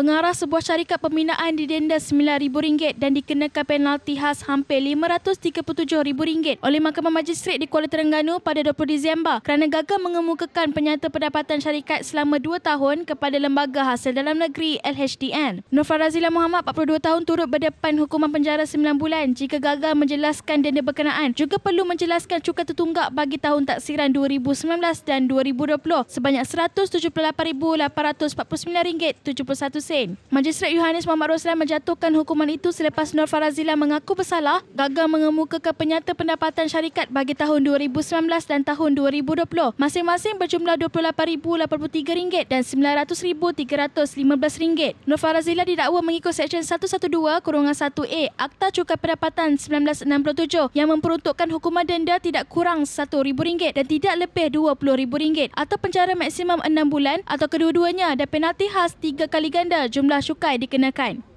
pengarah sebuah syarikat pembinaan didenda RM9,000 dan dikenakan penalti khas hampir RM537,000 oleh Mahkamah Majistret di Kuala Terengganu pada 20 Disember kerana gagal mengemukakan penyata pendapatan syarikat selama 2 tahun kepada Lembaga Hasil Dalam Negeri LHDN. Nur Farazila Muhammad, 42 tahun, turut berdepan hukuman penjara 9 bulan jika gagal menjelaskan denda berkenaan. Juga perlu menjelaskan cukai tertunggak bagi tahun taksiran 2019 dan 2020 sebanyak RM178,849.71 Hussein. Majistret Yohanes Muhammad Roslan menjatuhkan hukuman itu selepas Nur Farazila mengaku bersalah gagal mengemukakan penyata pendapatan syarikat bagi tahun 2019 dan tahun 2020 masing-masing berjumlah RM28,083 dan RM900,315. Nur Farazila didakwa mengikut Seksyen 112-1A Kurungan Akta Cukai Pendapatan 1967 yang memperuntukkan hukuman denda tidak kurang RM1,000 dan tidak lebih RM20,000 atau penjara maksimum 6 bulan atau kedua-duanya dan penalti khas 3 kali ganda standar jumlah cukai dikenakan.